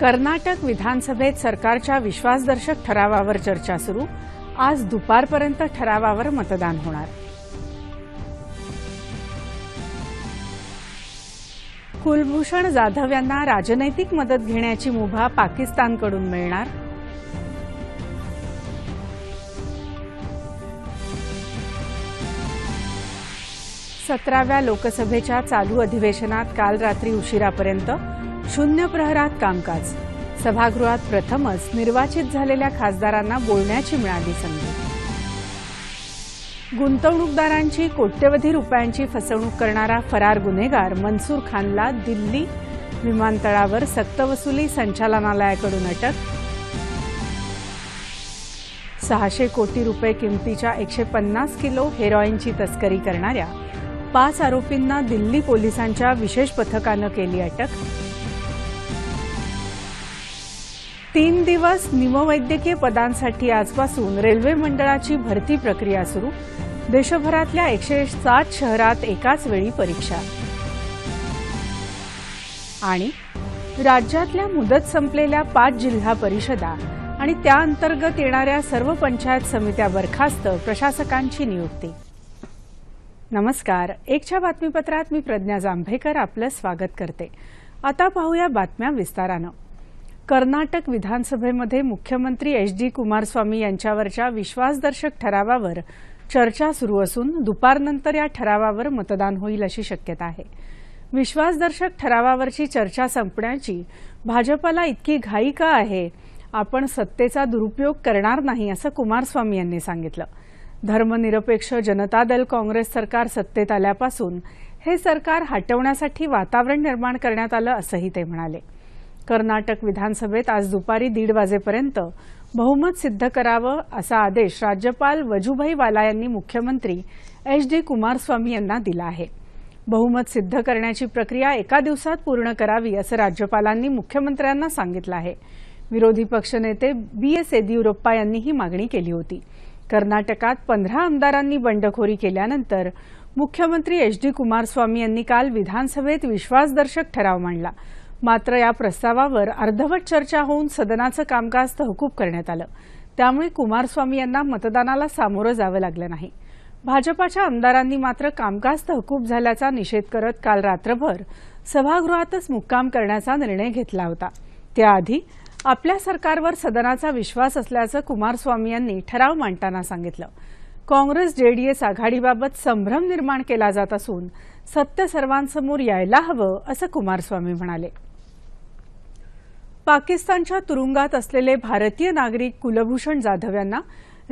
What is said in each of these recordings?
कर्नाटक विधानसभेत सरकारच्या विश्वासदर्शक ठरावावर चर्चा सुरू आज दुपारपर्यंत ठरावावर मतदान होणार कुलभूषण जाधव यांना राजनैतिक मदत घेण्याची मुभा पाकिस्तानकडून मिळणार सतराव्या लोकसभेच्या चालू अधिवेशनात काल रात्री उशिरापर्यंत शून्य प्रहरात कामकाज सभागृहात प्रथमच निर्वाचित झालेल्या खासदारांना बोलण्याची मिळाली संधी गुंतवणूकदारांची कोट्यवधी रुपयांची फसवणूक करणारा फरार गुन्हेगार मनसूर खानला दिल्ली विमानतळावर सक्तवसुली संचालनालयाकडून अटक सहाशे कोटी रुपये किमतीच्या एकशे पन्नास किलो हेरॉईनची तस्करी करणाऱ्या पाच आरोपींना दिल्ली पोलिसांच्या विशेष पथकानं केली अटक तीन दिवस निमवैद्यकीय पदांसाठी आजपासून रेल्वे मंडळाची भरती प्रक्रिया सुरू देशभरातल्या एकशे सात शहरात एकाच वेळी परीक्षा आणि राज्यातल्या मुदत संपलेल्या पाच जिल्हा परिषदा आणि त्याअंतर्गत येणाऱ्या सर्व पंचायत समित्या बरखास्त प्रशासकांची नियुक्ती नमस्कार एकच्या बातमीपत्रात मी प्रज्ञा जांभेकर आपलं स्वागत करते आता पाहूया बातम्या विस्तारानं कर्नाटक विधानसभेमध्ये मुख्यमंत्री एच डी कुमारस्वामी यांच्यावरच्या विश्वासदर्शक ठरावावर चर्चा सुरू असून दुपारनंतर या ठरावावर मतदान होईल अशी शक्यता आहे विश्वासदर्शक ठरावावरची चर्चा संपण्याची भाजपाला इतकी घाई का आहे आपण सत्तेचा दुरुपयोग करणार नाही असं कुमारस्वामी यांनी सांगितलं धर्मनिरपेक्ष जनता दल काँग्रेस सरकार सत्तेत आल्यापासून हे सरकार हटवण्यासाठी वातावरण निर्माण करण्यात आलं असंही ते म्हणाले कर्नाटक विधानसभेत आज दुपारी दीड वाजेपर्यंत बहुमत सिद्ध करावं असा आदेश राज्यपाल वजुभाई वाला यांनी मुख्यमंत्री एच डी कुमारस्वामी यांना दिला आहे बहुमत सिद्ध करण्याची प्रक्रिया एका दिवसात पूर्ण करावी असं राज्यपालांनी मुख्यमंत्र्यांना सांगितलं आहे विरोधी पक्षनेते बी एस येदियुरप्पा यांनी ही मागणी केली होती कर्नाटकात पंधरा आमदारांनी बंडखोरी केल्यानंतर मुख्यमंत्री एच डी कुमारस्वामी यांनी काल विधानसभेत विश्वासदर्शक ठराव मांडला मात्र या प्रस्तावावर अर्धवट चर्चा होऊन सदनाचं कामकाज तहकूब करण्यात आलं त्यामुळे कुमारस्वामी यांना मतदानाला सामोरं जावं लागलं नाही भाजपाच्या आमदारांनी मात्र कामकाज तहकूब झाल्याचा निषेध करत काल रात्रभर सभागृहातच मुक्काम करण्याचा निर्णय घेतला होता त्याआधी आपल्या सरकारवर सदनाचा विश्वास असल्याचं कुमारस्वामी यांनी ठराव मांडताना सांगितलं काँग्रेस जेडीएस आघाडीबाबत संभ्रम निर्माण केला जात असून सत्य सर्वांसमोर यायला हवं असं कुमारस्वामी म्हणाले पाकिस्तानच्या तुरुंगात असलेले भारतीय नागरिक कुलभूषण जाधव यांना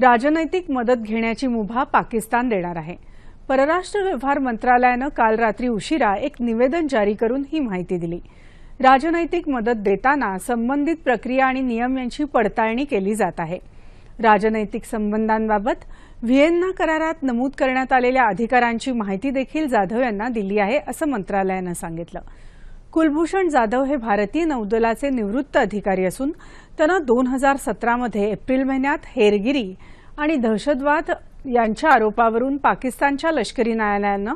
राजनैतिक मदत घेण्याची मुभा पाकिस्तान देणार आहे परराष्ट्र व्यवहार मंत्रालयानं काल रात्री उशिरा एक निवेदन जारी करून ही माहिती दिली राजनैतिक मदत देताना संबंधित प्रक्रिया आणि नियम यांची पडताळणी केली जात आहे राजनैतिक संबंधांबाबत व्हिएन्ना करारात नमूद करण्यात आलेल्या अधिकारांची माहिती देखील जाधव यांना दिली आहे असं मंत्रालयानं सांगितलं कुलभूषण जाधव हे भारतीय नौदलाचे निवृत्त अधिकारी असून त्यांना दोन हजार सतरामध्ये एप्रिल महिन्यात हेरगिरी आणि दहशतवाद यांच्या आरोपावरून पाकिस्तानच्या लष्करी न्यायालयानं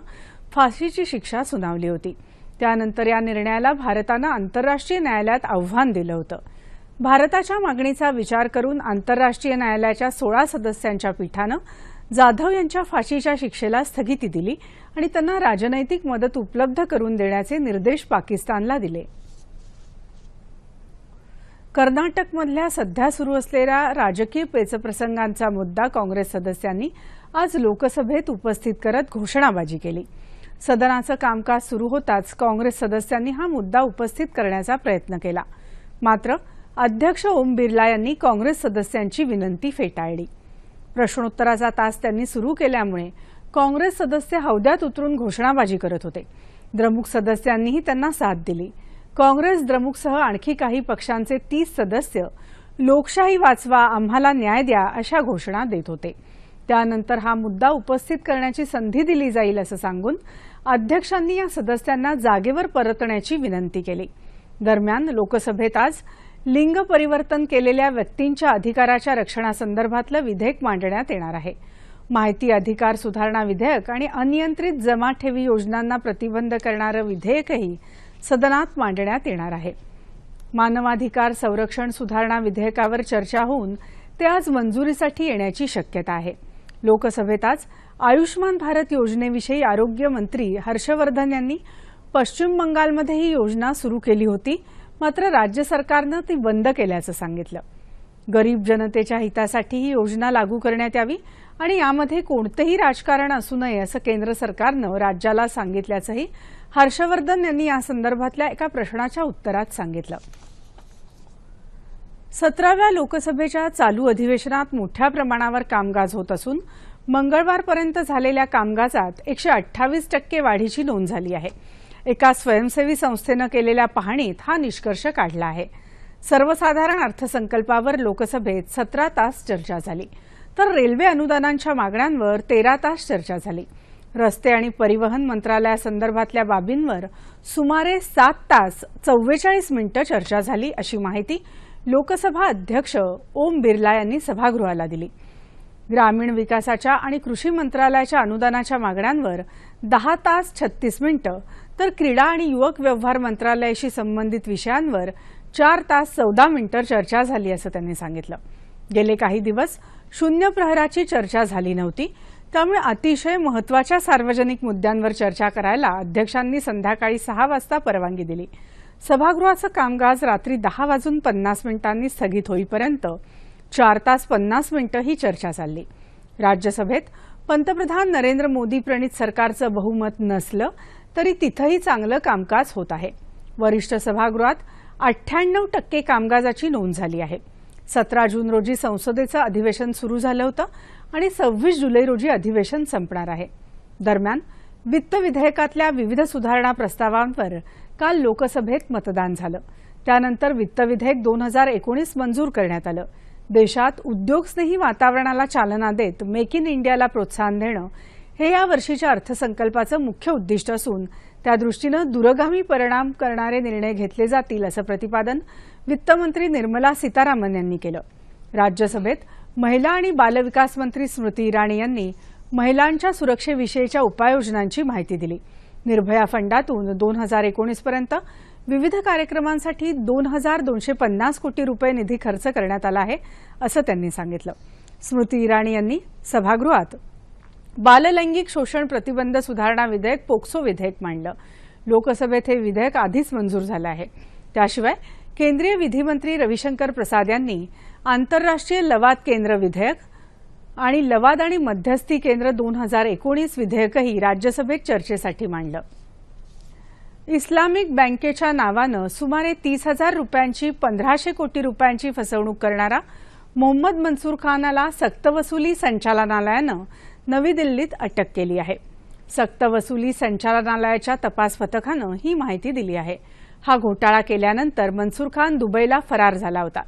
फाशीची शिक्षा सुनावली होती त्यानंतर या निर्णयाला भारतानं आंतरराष्ट्रीय न्यायालयात आव्हान दिलं होतं भारताच्या मागणीचा विचार करून आंतरराष्ट्रीय न्यायालयाच्या सोळा सदस्यांच्या पीठानं जाधव यांच्या फाशीच्या शिक्षेला स्थगिती दिली आणि त्यांना राजनैतिक मदत उपलब्ध करून देण्याचे निर्देश पाकिस्तानला दिले कर्नाटकमधल्या सध्या सुरू असलेल्या राजकीय पेचप्रसंगांचा मुद्दा काँग्रेस सदस्यांनी आज लोकसभेत उपस्थित करत घोषणाबाजी केली सदनाचं कामकाज सुरू होताच काँग्रेस सदस्यांनी हा मुद्दा उपस्थित करण्याचा प्रयत्न केला मात्र अध्यक्ष ओम बिर्ला यांनी काँग्रेस सदस्यांची विनंती फेटाळली प्रश्नोत्तराचा तास त्यांनी सुरू केल्यामुळे काँग्रेस सदस्य हौद्यात उतरून घोषणाबाजी करत होते द्रमुक सदस्यांनीही त्यांना साथ दिली काँग्रेस द्रमुकसह आणखी काही पक्षांचे तीस सदस्य लोकशाही वाचवा आम्हाला न्याय द्या अशा घोषणा देत होते त्यानंतर हा मुद्दा उपस्थित करण्याची संधी दिली जाईल असं सांगून अध्यक्षांनी या सदस्यांना जागेवर परतण्याची विनंती केली दरम्यान लोकसभेत आज लिंग परिवर्तन केलेल्या व्यक्तींच्या अधिकाराच्या रक्षणासंदर्भातलं विधेयक मांडण्यात येणार आहे माहिती अधिकार सुधारणा विधेयक आणि अनियंत्रित जमा ठेवी योजनांना प्रतिबंध करणारं विधेयकही सदनात मांडण्यात येणार आहे मानवाधिकार संरक्षण सुधारणा विधेयकावर चर्चा होऊन ते आज मंजुरीसाठी येण्याची शक्यता आहे लोकसभेत आज आयुष्मान भारत योजनेविषयी आरोग्य मंत्री हर्षवर्धन यांनी पश्चिम बंगालमध्ये ही योजना सुरू केली होती मात्र राज्य सरकारनं ती बंद केल्याचं सांगितलं गरीब जनतेच्या हितासाठी ही योजना लागू करण्यात यावी आणि यामध्ये कोणतंही राजकारण असू नये असं केंद्र सरकारनं राज्याला सांगितल्याचंही हर्षवर्धन यांनी या संदर्भातल्या एका प्रश्नाच्या उत्तरात सांगितलं सतराव्या लोकसभेच्या चालू अधिवेशनात मोठ्या प्रमाणावर कामकाज होत असून मंगळवारपर्यंत झालेल्या कामकाजात एकशे अठ्ठावीस टक्के वाढीची नोंद झाली आहे एका स्वयंसेवी संस्थेनं केलेल्या पाहणीत हा निष्कर्ष काढला आहे सर्वसाधारण अर्थसंकल्पावर लोकसभेत सतरा तास चर्चा झाली तर रेल्वे अनुदानांच्या मागण्यांवर तेरा तास चर्चा झाली रस्ते आणि परिवहन मंत्रालयासंदर्भातल्या बाबींवर सुमारे सात तास चव्वेचाळीस मिनिटं चर्चा झाली अशी माहिती लोकसभा अध्यक्ष ओम बिर्ला यांनी सभागृहाला दिली ग्रामीण विकासाच्या आणि कृषी मंत्रालयाच्या अनुदानाच्या मागण्यांवर दहा तास छत्तीस मिनिटं तर क्रीडा आणि युवक व्यवहार मंत्रालयाशी संबंधित विषयांवर चार तास चौदा मिनिटं चर्चा झाली असं त्यांनी सांगितलं गेले काही दिवस शून्य प्रहराची चर्चा झाली नव्हती त्यामुळे अतिशय महत्वाच्या सार्वजनिक मुद्द्यांवर चर्चा करायला अध्यक्षांनी संध्याकाळी सहा वाजता परवानगी दिली सभागृहाचं कामकाज रात्री दहा वाजून पन्नास मिनिटांनी स्थगित होईपर्यंत चार तास पन्नास मिनिटं ही चर्चा चालली राज्यसभेत पंतप्रधान नरेंद्र मोदी प्रणित सरकारचं बहुमत नसलं तरी तिथंही चांगलं कामकाज होत आहे वरिष्ठ सभागृहात अठ्ठ्याण्णव टक्के कामकाजाची नोंद झाली आहे सतरा जून रोजी संसदेचं अधिवेशन सुरू झालं होतं आणि सव्वीस जुलै रोजी अधिवेशन संपणार आहे दरम्यान वित्त विधेयकातल्या विविध सुधारणा प्रस्तावांवर काल लोकसभेत मतदान झालं त्यानंतर वित्त विधेयक दोन हजार एकोणीस मंजूर करण्यात आलं देशात उद्योगस्नेही वातावरणाला चालना देत मेक इन इंडियाला प्रोत्साहन देणं हे या वर्षीच्या अर्थसंकल्पाचं मुख्य उद्दिष्ट असून त्यादृष्टीनं दूरगामी परिणाम करणारे निर्णय घेतले जातील असं प्रतिपादन वित्तमंत्री निर्मला सीतारामन यांनी केलं राज्यसभेत महिला आणि बालविकास मंत्री स्मृती इराणी यांनी महिलांच्या सुरक्षेविषयीच्या उपाययोजनांची माहिती दिली निर्भया फंडातून दोन हजार एकोणीसपर्यंत विविध कार्यक्रमांसाठी दोन हजार दोनशे पन्नास कोटी रुपये निधी खर्च करण्यात आला आहे असं त्यांनी सांगितलं स्मृती इराणी यांनी सभागृहात बाललैंगिक शोषण प्रतिबंध सुधारणा विधेयक पोक्सो विधेयक मांडलं लोकसभेत हे विधेयक आधीच मंजूर झालं आहे त्याशिवाय केंद्रीय विधीमंत्री रविशंकर प्रसाद यांनी आंतरराष्ट्रीय लवाद केंद्र विधेयक आणि लवाद आणि मध्यस्थी केंद्र दोन हजार एकोणीस विधेयकही राज्यसभेत चर्चेसाठी मांडलं इस्लामिक बँकेच्या नावानं सुमारे तीस हजार रुपयांची पंधराशे कोटी रुपयांची फसवणूक करणारा मोहम्मद मनसूर खानाला सक्तवसुली संचालनालयानं नवी दिल्लीत अटक केली आहे सक्तवसुली संचालनालयाच्या तपास पथकानं ही माहिती दिली आहे हा घोटाळा केल्यानंतर मनसूर खान दुबईला फरार झाला होता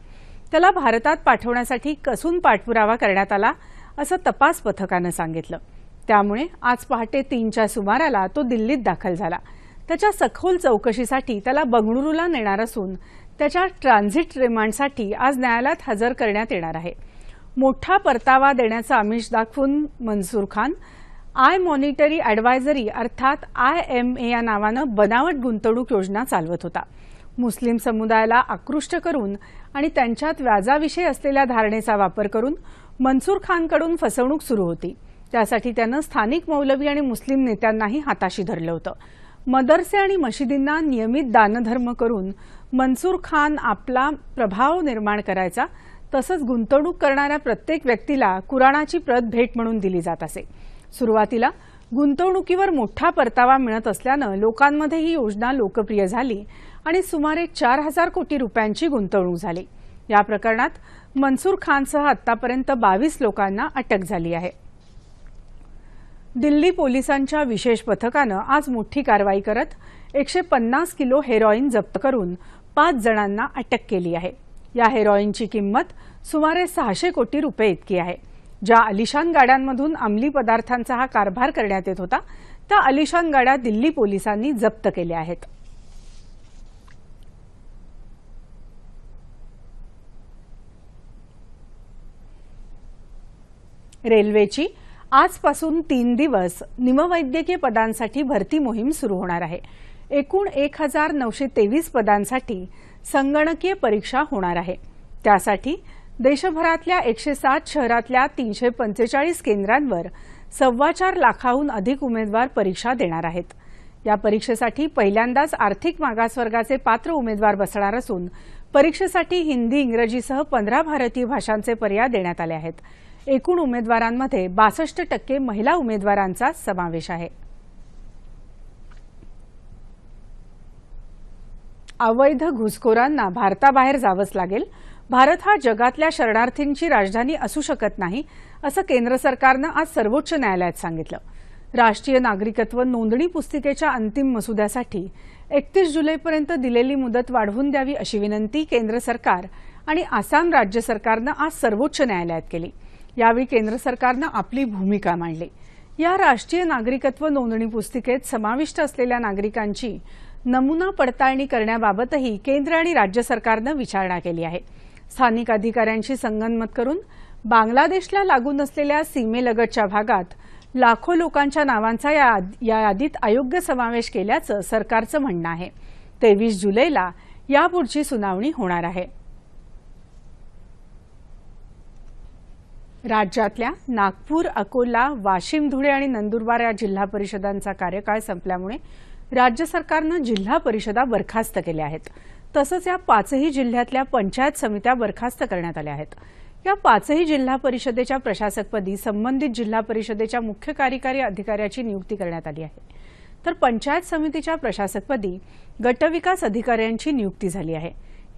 त्याला भारतात पाठवण्यासाठी कसून पाठपुरावा करण्यात आला असं तपास पथकानं सांगितलं त्यामुळे आज पहाटे तीनच्या सुमाराला तो दिल्लीत दाखल झाला त्याच्या सखोल चौकशीसाठी त्याला बंगळुरूला नेणार असून त्याच्या ट्रान्झिट रिमांडसाठी आज न्यायालयात हजर करण्यात येणार आहे मोठा परतावा देण्याचं आमिष दाखवून Mansoor Khan I monetary advisory अर्थात आय एम ए या नावानं बनावट गुंतवणूक योजना चालवत होता मुस्लिम समुदायाला आकृष्ट करून आणि त्यांच्यात व्याजाविषयी असलेल्या धारणेचा वापर करून मनसूर खानकडून फसवणूक सुरू होती त्यासाठी त्यानं स्थानिक मौलवी आणि मुस्लिम नेत्यांनाही हाताशी धरलं होतं मदरसे आणि मशिदींना नियमित दानधर्म करून मनसूर खान आपला प्रभाव निर्माण करायचा तसंच गुंतवणूक करणाऱ्या प्रत्येक व्यक्तीला कुराणाची प्रत भेट म्हणून दिली जात असे सुरुवातीला गुंतवणुकीवर मोठा परतावा मिळत असल्यानं लोकांमध्ये ही योजना लोकप्रिय झाली आणि सुमारे चार हजार कोटी रुपयांची गुंतवणूक झाली या प्रकरणात मनसूर खानसह आतापर्यंत बावीस लोकांना अटक झाली आहे दिल्ली पोलिसांच्या विशेष पथकानं आज मोठी कारवाई करत एकशे पन्नास किलो हेरॉईन जप्त करून पाच जणांना अटक केली आहे या हेरॉईनची किंमत सुमारे सहाशे कोटी रुपये इतकी आहे ज्या अलिशान गाड्यांमधून अंमली पदार्थांचा हा कारभार करण्यात येत होता त्या अलिशान गाड्या दिल्ली पोलिसांनी जप्त केल्या आहेत रेल्वेची आजपासून तीन दिवस निमवैद्यकीय पदांसाठी भरती मोहीम सुरू होणार आहे एकूण एक हजार नऊशे तेवीस पदांसाठी संगणकीय परीक्षा होणार आहे त्यासाठी देशभरातल्या एकशे सात शहरातल्या तीनशे पंचेचाळीस केंद्रांवर सव्वा चार लाखाहून अधिक उमेदवार परीक्षा देणार आहेत या परीक्षेसाठी पहिल्यांदाच आर्थिक मागासवर्गाचे पात्र उमेदवार बसणार असून परीक्षेसाठी हिंदी इंग्रजीसह पंधरा भारतीय भाषांचे पर्याय देण्यात आले आहेत एकूण उमेदवारांमध्ये बासष्ट टक्के महिला उमेदवारांचा समावेश आहे अवैध घुसखोरांना भारताबाहेर जावंच लागेल भारत हा जगातल्या शरणार्थींची राजधानी असू शकत नाही असं केंद्र सरकारनं आज सर्वोच्च न्यायालयात सांगितलं राष्ट्रीय नागरिकत्व नोंदणी पुस्तिकेच्या अंतिम मसुद्यासाठी एकतीस जुलैपर्यंत दिलेली मुदत वाढवून द्यावी अशी विनंती केंद्र सरकार आणि आसाम राज्य सरकारनं आज सर्वोच्च न्यायालयात केली यावेळी केंद्र सरकारनं आपली भूमिका मांडली या राष्ट्रीय नागरिकत्व नोंदणी पुस्तिकेत समाविष्ट असलेल्या नागरिकांची नमुना पडताळणी करण्याबाबतही केंद्र आणि राज्य सरकारनं विचारणा केली आहे स्थानिक अधिकाऱ्यांशी संगनमत करून बांगलादेशला लागून असलेल्या सीमेलगतच्या भागात लाखो लोकांच्या नावांचा या यादीत अयोग्य समावेश केल्याचं सरकारचं म्हणणं आहे तेवीस जुलैला यापुढची सुनावणी होणार आहे राज्यातल्या नागपूर अकोला वाशिम धुळे आणि नंदुरबार या जिल्हा परिषदांचा कार्यकाळ संपल्यामुळे राज्य सरकारनं जिल्हा परिषदा बरखास्त केल्या आहेत तसंच या पाचही जिल्ह्यातल्या पंचायत समित्या बरखास्त करण्यात आल्या आहेत या पाचही जिल्हा परिषदेच्या प्रशासकपदी संबंधित जिल्हा परिषदेच्या मुख्य कार्यकारी अधिकाऱ्याची नियुक्ती करण्यात आली आहे तर पंचायत समितीच्या प्रशासकपदी गटविकास अधिकाऱ्यांची नियुक्ती झाली आहे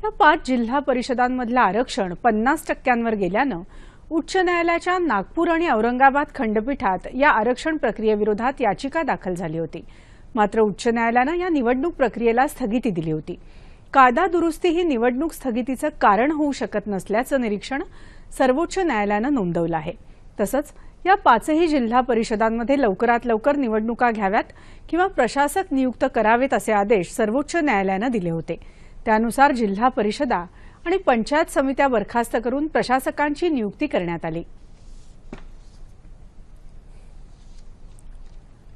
या पाच जिल्हा परिषदांमधलं आरक्षण पन्नास टक्क्यांवर गेल्यानं उच्च न्यायालयाच्या नागपूर आणि औरंगाबाद खंडपीठात या आरक्षण प्रक्रियेविरोधात याचिका दाखल झाली होती मात्र उच्च न्यायालयानं या निवडणूक प्रक्रियेला स्थगिती दिली होती कायदा दुरुस्ती ही निवडणूक स्थगितीचं कारण होऊ शकत नसल्याचं निरीक्षण सर्वोच्च न्यायालयानं नोंदवलं आहे तसंच या पाचही जिल्हा परिषदांमध्ये लवकरात लवकर निवडणुका घ्याव्यात किंवा प्रशासक नियुक्त करावेत असे आदेश सर्वोच्च न्यायालयानं दिले होते त्यानुसार जिल्हा परिषदा आणि पंचायत समित्या बरखास्त करून प्रशासकांची नियुक्ती करण्यात आली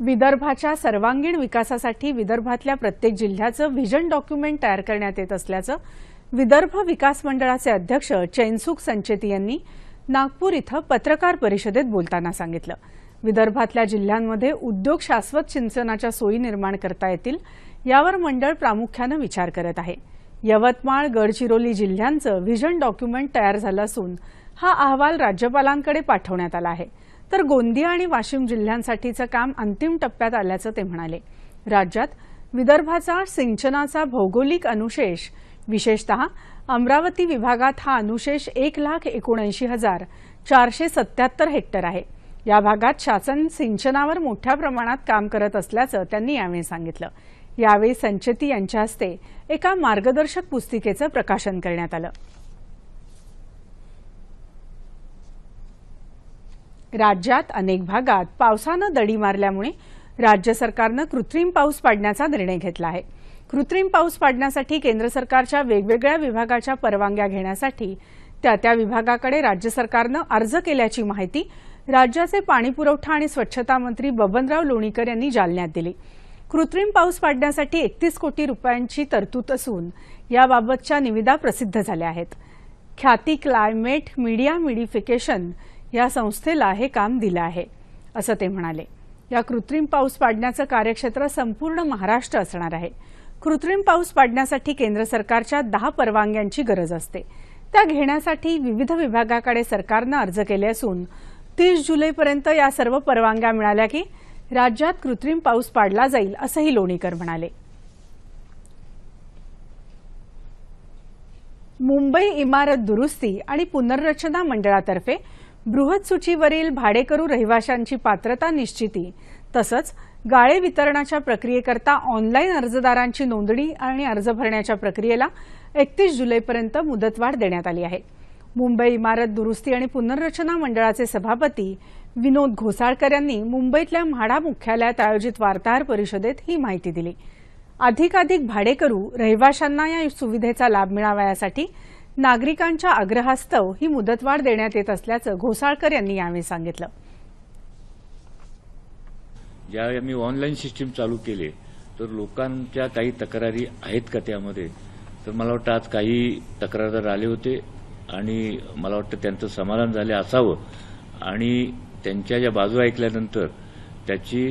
विदर्भाच्या सर्वांगीण विकासासाठी विदर्भातल्या प्रत्येक जिल्ह्याचं व्हिजन डॉक्युमेंट तयार करण्यात येत असल्याचं विदर्भ विकास मंडळाचे अध्यक्ष चैनसुख संचेती यांनी नागपूर इथं पत्रकार परिषदेत बोलताना सांगितलं विदर्भातल्या जिल्ह्यांमध्ये उद्योग शाश्वत सिंचनाच्या सोयी निर्माण करता येतील यावर मंडळ प्रामुख्यानं विचार करत आहे यवतमाळ गडचिरोली जिल्ह्यांचं व्हिजन डॉक्युमेंट तयार झालं असून हा अहवाल राज्यपालांकडे पाठवण्यात आला आहे तर गोंदिया आणि वाशिम जिल्ह्यांसाठीचं काम अंतिम टप्प्यात आल्याचं ते म्हणाले राज्यात विदर्भाचा सिंचनाचा भौगोलिक अनुशेष विशेषत अमरावती विभागात हा अनुशेष एक लाख एकोणऐंशी हजार चारशे सत्याहत्तर हेक्टर आहे या भागात शासन सिंचनावर मोठ्या प्रमाणात काम करत असल्याचं त्यांनी यावेळी सांगितलं यावेळी संचेती यांच्या हस्ते एका मार्गदर्शक पुस्तिकेचं प्रकाशन करण्यात आलं राज्यात अनेक भागात पावसानं दडी मारल्यामुळे राज्य सरकारनं कृत्रिम पाऊस पाडण्याचा निर्णय घेतला आहे कृत्रिम पाऊस पाडण्यासाठी केंद्र सरकारच्या वेगवेगळ्या विभागाच्या परवानग्या घेण्यासाठी त्या त्या विभागाकडे राज्य सरकारनं अर्ज केल्याची माहिती राज्याचे पाणीपुरवठा आणि स्वच्छता मंत्री बबनराव लोणीकर यांनी जालन्यात दिली कृत्रिम पाऊस पाडण्यासाठी एकतीस कोटी रुपयांची तरतूद असून याबाबतच्या निविदा प्रसिद्ध झाल्या आहेत ख्याती क्लायमेट मीडिया मिडिफिकेशन या संस्थेला हे काम दिलं आहे असं ते म्हणाले या कृत्रिम पाऊस पाडण्याचं कार्यक्षेत्र संपूर्ण महाराष्ट्र असणार आहे कृत्रिम पाऊस पाडण्यासाठी केंद्र सरकारच्या दहा परवानग्यांची गरज असते त्या घेण्यासाठी विविध विभागाकडे सरकारनं अर्ज केले असून तीस जुलैपर्यंत या सर्व परवानग्या मिळाल्या की राज्यात कृत्रिम पाऊस पाडला जाईल असंही लोणीकर म्हणाले मुंबई इमारत दुरुस्ती आणि पुनर्रचना मंडळातर्फे बृहत सूचीवरील भाडेकरू रहिवाशांची पात्रता निश्चिती तसंच गाळे वितरणाच्या प्रक्रियेकरता ऑनलाईन अर्जदारांची नोंदणी आणि अर्ज भरण्याच्या प्रक्रियेला एकतीस जुलैपर्यंत मुदतवाढ देण्यात आली आहे मुंबई इमारत दुरुस्ती आणि पुनर्रचना मंडळाचे सभापती विनोद घोसाळकर यांनी मुंबईतल्या म्हाडा मुख्यालयात आयोजित वार्ताहर परिषदेत ही माहिती दिली अधिकाधिक भाडेकरू रहिवाशांना या सुविधेचा लाभ मिळावा यासाठी नागरिकांच्या आग्रहास्तव ही मुदतवाढ देण्यात येत असल्याचं घोसाळकर यांनी यावेळी सांगितलं ज्यावेळी आम्ही ऑनलाईन सिस्टीम चालू केले तर लोकांच्या काही तक्रारी आहेत का त्यामध्ये तर मला वाटतं आज काही तक्रारदार आले होते आणि मला वाटतं त्यांचं समाधान झाले असावं आणि त्यांच्या ज्या बाजू ऐकल्यानंतर त्याची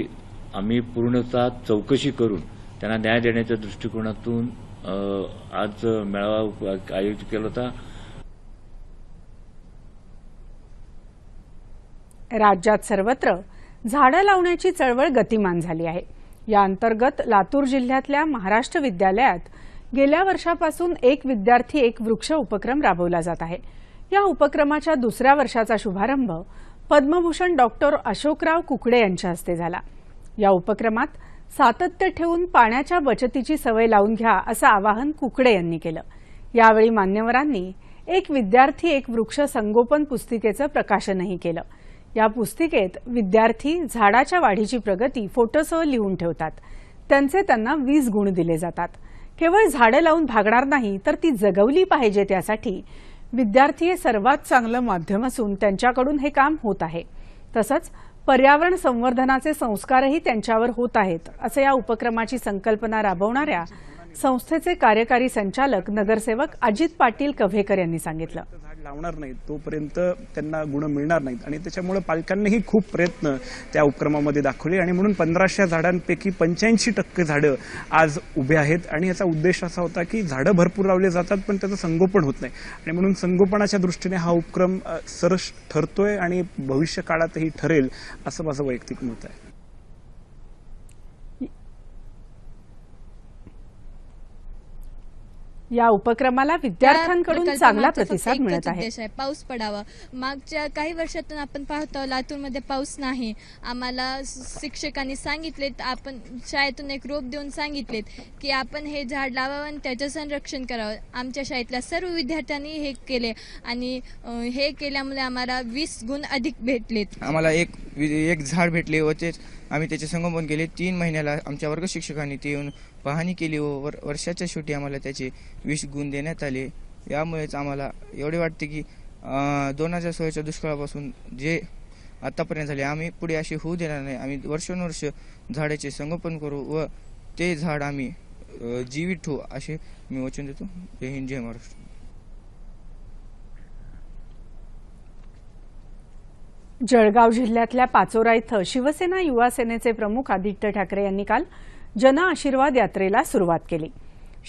आम्ही पूर्णतः चौकशी करून त्यांना न्याय देण्याच्या दृष्टिकोनातून आज मेळावा आयोजित केला होता राज्यात सर्वत्र झाडं लावण्याची चळवळ गतिमान झाली आहे या अंतर्गत लातूर जिल्ह्यातल्या महाराष्ट्र विद्यालयात गेल्या वर्षापासून एक विद्यार्थी एक वृक्ष उपक्रम राबवला जात आहे या उपक्रमाच्या दुसऱ्या वर्षाचा शुभारंभ पद्मभूषण डॉक्टर अशोकराव कुकडे यांच्या हस्ते झाला या उपक्रमात सातत्य ठेवून पाण्याच्या बचतीची सवय लावून घ्या असं आवाहन कुकडे यांनी केलं यावेळी मान्यवरांनी एक विद्यार्थी एक वृक्ष संगोपन पुस्तिकेचं प्रकाशनही केलं या पुस्तिकेत विद्यार्थी झाडाच्या वाढीची प्रगती फोटोसह लिहून ठेवतात त्यांचे त्यांना वीस गुण दिले जातात केवळ झाडं लावून भागणार नाही तर ती जगवली पाहिजे त्यासाठी विद्यार्थी हे सर्वात चांगलं माध्यम असून त्यांच्याकडून हे काम होत आहे तसंच पर्यावरण संवर्धनाचे संस्कारही त्यांच्यावर होत आहेत असं या उपक्रमाची संकल्पना राबवणाऱ्या संस्थेचे कार्यकारी संचालक नगरसेवक अजित पाटील कव्हेकर यांनी सांगितलं लावणार नाहीत तोपर्यंत त्यांना गुण मिळणार नाहीत आणि त्याच्यामुळे पालकांनीही खूप प्रयत्न त्या उपक्रमामध्ये दाखवले आणि म्हणून पंधराशे झाडांपैकी पंच्याऐंशी टक्के झाडं आज उभे आहेत आणि याचा उद्देश असा होता की झाडं भरपूर लावले जातात पण त्याचं संगोपन होत नाही आणि म्हणून संगोपनाच्या दृष्टीने हा उपक्रम सरस ठरतोय आणि भविष्य काळातही ठरेल असं माझं वैयक्तिक मत आहे या उपक्रमाला विद्यार्थ्यांकडून चांगला प्रतिसाद मिळत आहे पाऊस पडावा मागच्या काही वर्षातून आपण पाहतो मध्ये पाऊस नाही आम्हाला शिक्षकांनी सांगितलेत आपण शाळेतून एक रोप देऊन सांगितलेत की आपण हे झाड लावावं आणि त्याचं संरक्षण करावं आमच्या शाळेतल्या सर्व विद्यार्थ्यांनी हे केले आणि हे केल्यामुळे आम्हाला वीस गुण अधिक भेटलेत आम्हाला एक एक झाड भेटले व तेच आम्ही त्याचे संगोपन केले तीन महिन्याला आमच्या वर्ग शिक्षकांनी ते येऊन पाहणी केली व वर वर्षाच्या शेवटी आम्हाला त्याचे वीस गुण देण्यात आले यामुळेच आम्हाला एवढे वाटते की दोन हजार सोळाच्या दुष्काळापासून जे आतापर्यंत झाले आम्ही पुढे असे होऊ देणार नाही आम्ही वर्षानुवर्ष झाडाचे संगोपन करू व ते झाड आम्ही जीवित ठेवू असे मी वचन देतो जय हिंद जय महाराष्ट्र जळगाव जिल्ह्यातल्या पाचोरा इथं शिवसेना युवा सेनेचे प्रमुख आदित्य ठाकरे यांनी काल जन आशीर्वाद यात्रेला सुरुवात केली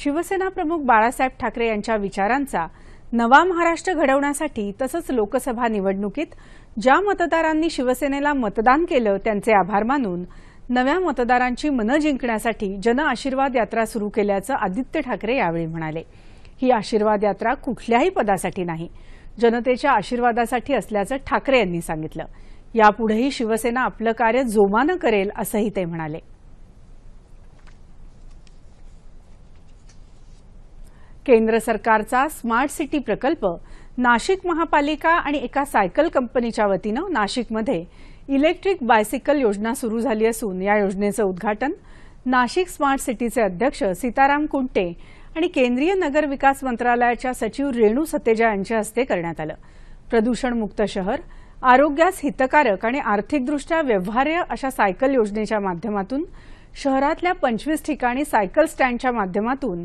शिवसेना प्रमुख बाळासाहेब ठाकरे यांच्या विचारांचा नवा महाराष्ट्र घडवण्यासाठी तसंच लोकसभा निवडणुकीत ज्या मतदारांनी शिवसेनेला मतदान केलं त्यांचे आभार मानून नव्या मतदारांची मनं जिंकण्यासाठी जन आशीर्वाद यात्रा सुरू केल्याचं आदित्य ठाकरे यावेळी म्हणाले ही आशीर्वाद यात्रा कुठल्याही पदासाठी नाही जनतेच्या आशीर्वादासाठी असल्याचं ठाकरे यांनी सांगितलं यापुढेही शिवसेना आपलं कार्य जोमानं करेल असंही ते म्हणाले केंद्र सरकारचा स्मार्ट सिटी प्रकल्प नाशिक महापालिका आणि एका सायकल कंपनीच्या वतीनं नाशिकमध्ये इलेक्ट्रिक बायसिकल योजना सुरू झाली असून या योजनेचं उद्घाटन नाशिक स्मार्ट सिटीचे अध्यक्ष सीताराम कुंटे आणि केंद्रीय नगर विकास मंत्रालयाच्या सचिव रेणू सतेजा यांच्या हस्ते करण्यात आलं प्रदूषणमुक्त शहर आरोग्यास हितकारक आणि आर्थिकदृष्ट्या व्यवहार्य अशा सायकल योजनेच्या माध्यमातून शहरातल्या पंचवीस ठिकाणी सायकल स्टँडच्या माध्यमातून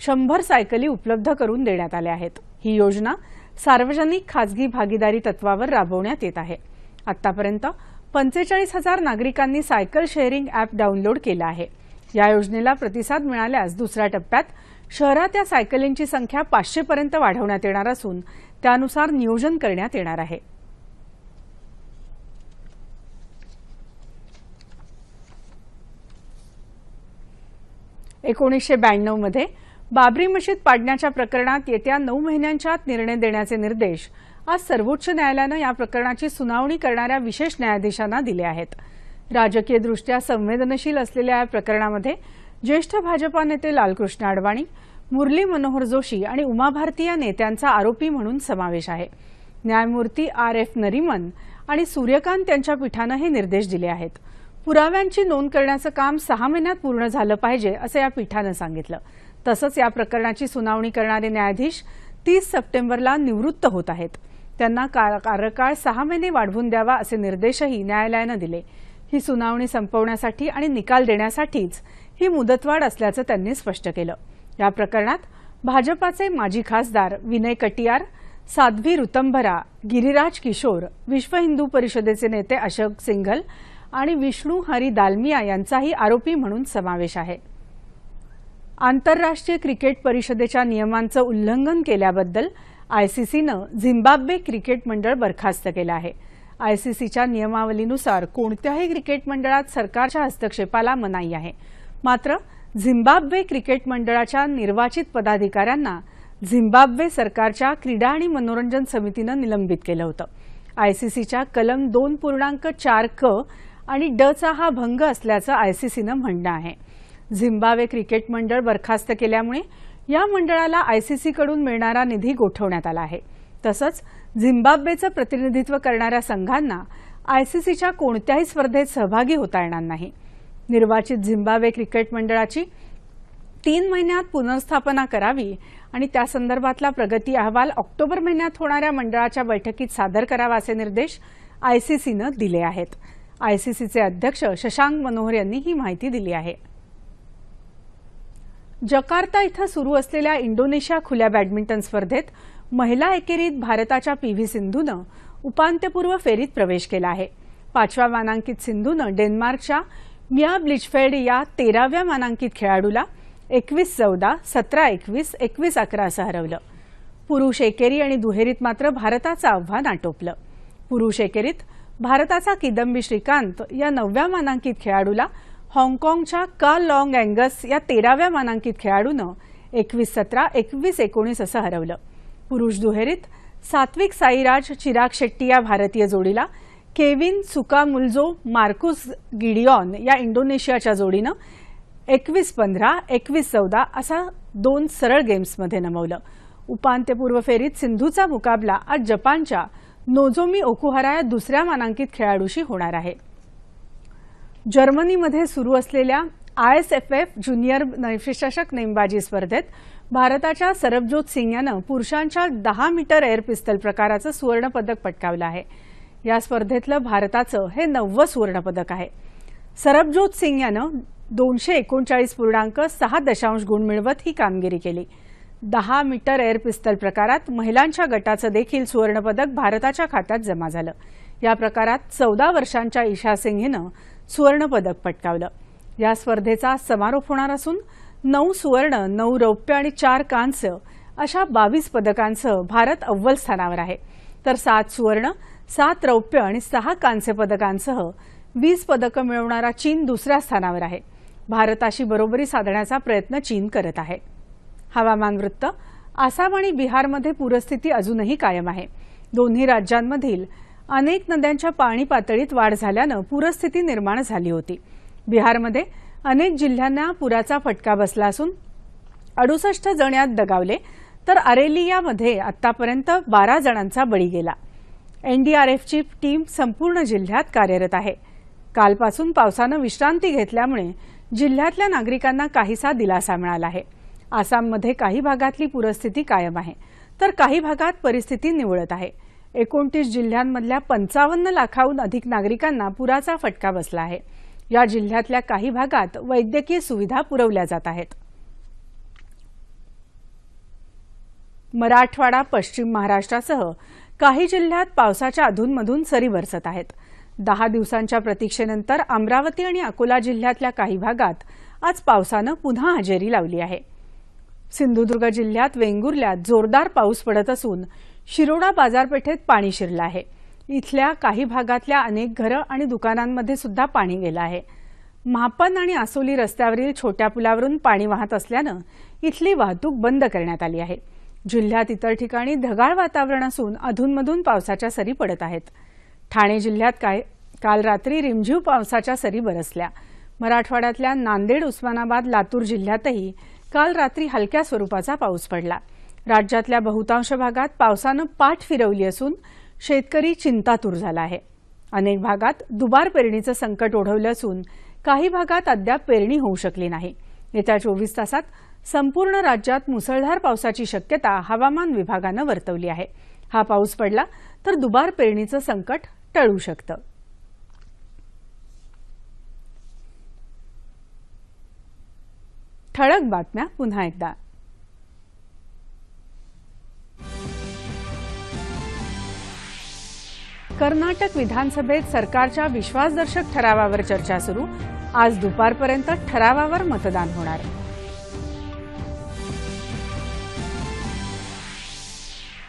शंभर सायकली उपलब्ध करून देण्यात आल्या आहेत ही योजना सार्वजनिक खासगी भागीदारी तत्वावर राबवण्यात येत आहे आतापर्यंत पंचेचाळीस हजार नागरिकांनी सायकल शेअरिंग अॅप डाऊनलोड केलं आहे या योजनेला प्रतिसाद मिळाल्यास दुसऱ्या टप्प्यात शहरात या सायकलींची संख्या पाचशेपर्यंत वाढवण्यात येणार असून त्यानुसार नियोजन करण्यात येणार आहे एकोणीसशे ब्याण्णवमध्ये बाबरी मशीद पाडण्याच्या प्रकरणात येत्या नऊ महिन्यांच्या निर्णय देण्याचे निर्देश आज सर्वोच्च न्यायालयानं या प्रकरणाची सुनावणी करणाऱ्या विशेष न्यायाधीशांना दिले आहेत राजकीयदृष्ट्या संवेदनशील असलेल्या या प्रकरणामध्ये ज्येष्ठ भाजपा नेते लालकृष्ण अडवाणी मुरली मनोहर जोशी आणि उमा भारती या नेत्यांचा आरोपी म्हणून समावेश आहे न्यायमूर्ती आर एफ नरीमन आणि सूर्यकांत यांच्या पीठानं हे निर्देश दिले आहेत पुराव्यांची नोंद करण्याचं काम सहा महिन्यात पूर्ण झालं पाहिजे असं या पीठानं सांगितलं तसंच या प्रकरणाची सुनावणी करणारे न्यायाधीश तीस सप्टेंबरला निवृत्त होत आहेत त्यांना कार्यकाळ सहा महिने वाढवून द्यावा असे निर्देशही न्यायालयानं दिले ही सुनावणी संपवण्यासाठी आणि निकाल देण्यासाठीच ही मुदतवाढ असल्याचं त्यांनी स्पष्ट केलं या प्रकरणात भाजपाचे माजी खासदार विनय कटियार साध्वी रुतंभरा गिरीराज किशोर विश्व हिंदू परिषदेचे नेते अशोक सिंघल आणि विष्णू हरी दालमिया यांचाही आरोपी म्हणून समावेश आहे आंतरराष्ट्रीय क्रिकेट परिषदेच्या नियमांचं उल्लंघन केल्याबद्दल आयसीसीनं झिम्बाब्वे क्रिकेट मंडळ बरखास्त केलं आहे आयसीसीच्या नियमावलीनुसार कोणत्याही क्रिकेट मंडळात सरकारच्या हस्तक्षेपाला मनाई आहे मात्र झिम्बाब्वे क्रिकेट मंडळाच्या निर्वाचित पदाधिकाऱ्यांना झिम्बाब्वे सरकारच्या क्रीडा आणि मनोरंजन समितीनं निलंबित केलं होतं आयसीसीच्या कलम दोन पूर्णांक चार क आणि ड चा हा भंग असल्याचं आयसीसीनं म्हणणं आहे झिम्बाब्वे क्रिकेट मंडळ बरखास्त केल्यामुळे या मंडळाला आयसीसीकडून मिळणारा निधी गोठवण्यात आला आहे तसंच झिम्बाब्वेचं प्रतिनिधित्व करणाऱ्या संघांना आयसीसीच्या कोणत्याही स्पर्धेत सहभागी होता येणार नाही निर्वाचित झिम्बाब्वे क्रिकेट मंडळाची तीन महिन्यात पुनर्स्थापना करावी आणि त्यासंदर्भातला प्रगती अहवाल ऑक्टोबर महिन्यात होणाऱ्या मंडळाच्या बैठकीत सादर करावा असे निर्देश आयसीसीनं दिले आहेत आयसीसीचे अध्यक्ष शशांक मनोहर यांनी ही माहिती दिली आहे जकार्ता इथं सुरू असलेल्या इंडोनेशिया खुल्या बॅडमिंटन स्पर्धेत महिला एकेरीत भारताच्या पी व्ही सिंधूनं उपांत्यपूर्व फेरीत प्रवेश केला आहे पाचव्या मानांकित सिंधूनं डेन्मार्कच्या मिया ब्लिचफेल्ड या तेराव्या मानांकित खेळाडूला एकवीस चौदा सतरा एकवीस एकवीस अकरा असं हरवलं पुरुष एकेरी आणि दुहेरीत मात्र भारताचं आव्हान आटोपलं पुरुष एकेरीत भारताचा किदंबी श्रीकांत या नवव्या मानांकित खेळाडूला हाँगकाँगच्या का लाँग अँगस या तेराव्या मानांकित खेळाडूनं एकवीस सतरा एकवीस एकोणीस असं हरवलं पुरुष दुहेरीत सात्विक साईराज चिराग शेट्टी या भारतीय जोडीला केविन सुका मुलजो मार्कुस गिडियॉन या इंडोनेशियाच्या जोडीनं एकवीस पंधरा एकवीस चौदा असा दोन सरळ गेम्समध्ये नमवलं उपांत्यपूर्व फेरीत सिंधूचा मुकाबला आज जपानच्या नोझोमी ओकुहारा या दुसऱ्या मानांकित खेळाडूशी होणार आहे जर्मनीमध्ये सुरू असलेल्या I S F F junior नैफेचषक नेमबाजी स्पर्धेत भारताच्या सरबजोत सिंग यानं पुरुषांच्या दहा मीटर एअर पिस्तल प्रकाराचं सुवर्णपदक पटकावलं आहे या स्पर्धेतलं भारताचं हे नववं सुवर्णपदक आहे सरबजोत सिंग यानं दोनशे एकोणचाळीस पूर्णांक सहा दशांश गुण मिळवत ही कामगिरी केली दहा मीटर एअर पिस्तल प्रकारात महिलांच्या गटाचं देखील सुवर्णपदक भारताच्या खात्यात जमा झालं या प्रकारात चौदा वर्षांच्या ईशा सिंग हिनं सुवर्णपदक पटकावलं या स्पर्धेचा समारोप होणार असून नऊ सुवर्ण नऊ रौप्य आणि चार कांस्य अशा बावीस पदकांसह भारत अव्वल स्थानावर आहे तर सात सुवर्ण सात रौप्य आणि सहा कांस्य पदकांसह वीस पदकं मिळवणारा चीन दुसऱ्या स्थानावर आहे भारताशी बरोबरी साधण्याचा प्रयत्न चीन करत आहे हवामान वृत्त आसाम आणि बिहारमध्ये पूरस्थिती अजूनही कायम आहे दोन्ही राज्यांमधील अनेक नद्यांच्या पाणी पातळीत वाढ झाल्यानं पूरस्थिती निर्माण झाली होती बिहारमध्ये अनेक जिल्ह्यांना पुराचा फटका बसला असून अडुसष्ट जण यात दगावले तर अरेलियामध्ये आतापर्यंत बारा जणांचा बळी गेला एनडीआरएफची टीम संपूर्ण जिल्ह्यात कार्यरत आहे कालपासून पावसानं विश्रांती घेतल्यामुळे जिल्ह्यातल्या नागरिकांना काहीसा दिलासा मिळाला आहे आसाममध्ये काही भागातली पूरस्थिती कायम आहे तर काही भागात परिस्थिती निवळत आहे एकोणतीस जिल्ह्यांमधल्या पंचावन्न लाखाहून अधिक नागरिकांना पुराचा फटका बसला आहे या जिल्ह्यातल्या काही भागात वैद्यकीय सुविधा पुरवल्या जात आहेत मराठवाडा पश्चिम महाराष्ट्रासह काही जिल्ह्यात पावसाच्या अधूनमधून सरी बरसत आहेत दहा दिवसांच्या प्रतीक्षेनंतर अमरावती आणि अकोला जिल्ह्यातल्या काही भागात आज पावसानं पुन्हा हजेरी लावली आहे सिंधुदुर्ग जिल्ह्यात वेंगुर्ल्यात जोरदार पाऊस पडत असून शिरोडा बाजारपेठेत पाणी शिरलं आहे इथल्या काही भागातल्या अनेक घरं आणि दुकानांमध्ये सुद्धा पाणी गेलं आहे महापन आणि आसोली रस्त्यावरील छोट्या पुलावरून पाणी वाहत असल्यानं इथली वाहतूक बंद करण्यात आली आहे जिल्ह्यात इतर ठिकाणी ढगाळ वातावरण असून अधूनमधून पावसाच्या सरी पडत आहेत ठाणे जिल्ह्यात काय काल रात्री रिमझीव पावसाच्या सरी बरसल्या मराठवाड्यातल्या नांदेड उस्मानाबाद लातूर जिल्ह्यातही काल रात्री हलक्या स्वरूपाचा पाऊस पडला राज्यातल्या बहुतांश भागात पावसानं पाठ फिरवली असून शेतकरी चिंतातूर झाला आहे अनेक भागात दुबार पेरणीचं संकट ओढवलं असून काही भागात अद्याप पेरणी होऊ शकली नाही येत्या चोवीस तासात संपूर्ण राज्यात मुसळधार पावसाची शक्यता हवामान विभागानं वर्तवली आहे हा पाऊस पडला तर दुबार पेरणीचं संकट टळू शकतं ठळक बातम्या पुन्हा एकदा कर्नाटक विधानसभेत सरकारच्या विश्वासदर्शक ठरावावर चर्चा सुरू आज दुपारपर्यंत ठरावावर मतदान होणार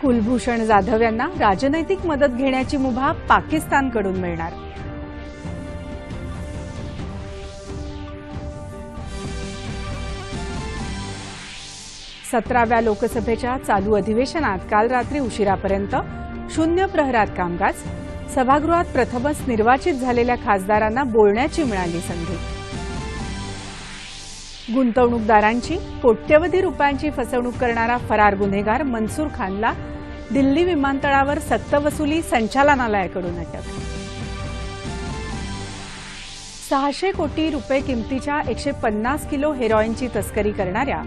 कुलभूषण जाधव यांना राजनैतिक मदत घेण्याची मुभा पाकिस्तानकडून मिळणार सतराव्या लोकसभेच्या चालू अधिवेशनात काल रात्री उशिरापर्यंत शून्य प्रहरात कामकाज सभागृहात प्रथमच निर्वाचित झालेल्या खासदारांना बोलण्याची मिळाली संधी गुंतवणूकदारांची कोट्यवधी रुपयांची फसवणूक करणारा फरार गुन्हेगार मनसूर खानला दिल्ली विमानतळावर सक्तवसुली संचालनालयाकडून अटक सहाशे कोटी रुपये किमतीच्या एकशे पन्नास किलो हेरॉईनची तस्करी करणाऱ्या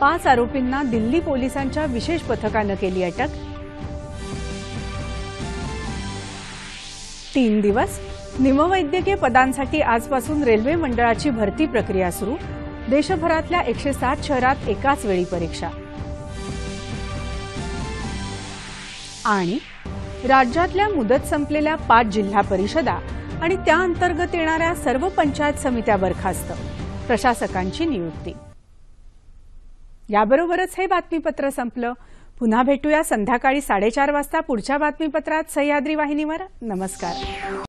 पाच आरोपींना दिल्ली पोलिसांच्या विशेष पथकानं केली अटक तीन दिवस निमवैद्यकीय पदांसाठी आजपासून रेल्वे मंडळाची भरती प्रक्रिया सुरू देशभरातल्या एकशे सात शहरात एकाच वेळी परीक्षा आणि राज्यातल्या मुदत संपलेल्या पाच जिल्हा परिषदा आणि त्याअंतर्गत येणाऱ्या सर्व पंचायत समित्या बरखास्त प्रशासकांची नियुक्ती याबरोबरच हे बातमीपत्र संपलं पुन्हा भेटूया संध्याकाळी साडेचार वाजता पुढच्या बातमीपत्रात सह्याद्री वाहिनीवर नमस्कार